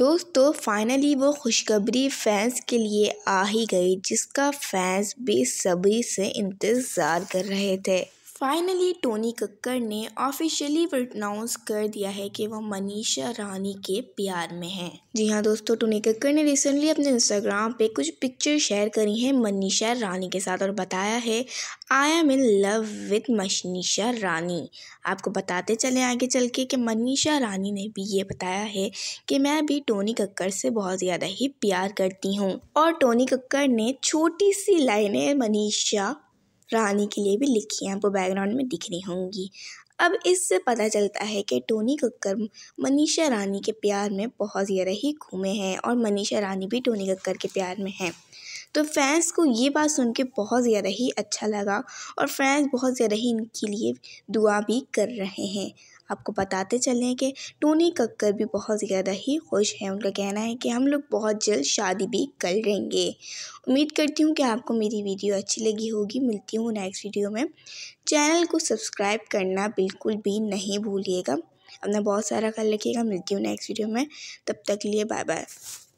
दोस्तों फाइनली वो खुशखबरी फैंस के लिए आ ही गई जिसका फैंस बेसब्री से इंतज़ार कर रहे थे फाइनली टोनी कक्कर ने ऑफिशियली अनाउंस कर दिया है कि वह मनीषा रानी के प्यार में हैं जी हाँ दोस्तों टोनी कक्कर ने रिसेंटली अपने इंस्टाग्राम पे कुछ पिक्चर शेयर करी हैं मनीषा रानी के साथ और बताया है I am in love with Manisha Rani आपको बताते चले आगे चल के कि मनीषा रानी ने भी ये बताया है कि मैं भी टोनी कक्कर से बहुत ज़्यादा ही प्यार करती हूँ और टोनी कक्कर ने छोटी सी लाइनें मनीषा रानी के लिए भी लिखी हैं आपको बैकग्राउंड में दिख रही होंगी अब इससे पता चलता है कि टोनी कक्कर मनीषा रानी के प्यार में बहुत ज़्यादा ही घूमे हैं और मनीषा रानी भी टोनी कक्कर के प्यार में हैं तो फैंस को ये बात सुन के बहुत ज़्यादा ही अच्छा लगा और फैंस बहुत ज़्यादा ही इनके लिए दुआ भी कर रहे हैं आपको बताते चलें कि टोनी कक्कर भी बहुत ज़्यादा ही खुश हैं उनका कहना है कि हम लोग बहुत जल्द शादी भी कर लेंगे उम्मीद करती हूँ कि आपको मेरी वीडियो अच्छी लगी होगी मिलती हूँ नेक्स्ट वीडियो में चैनल को सब्सक्राइब करना बिल्कुल भी नहीं भूलिएगा अपना बहुत सारा ख्याल रखिएगा मिलती हूँ नेक्स्ट वीडियो में तब तक लिए बाय बाय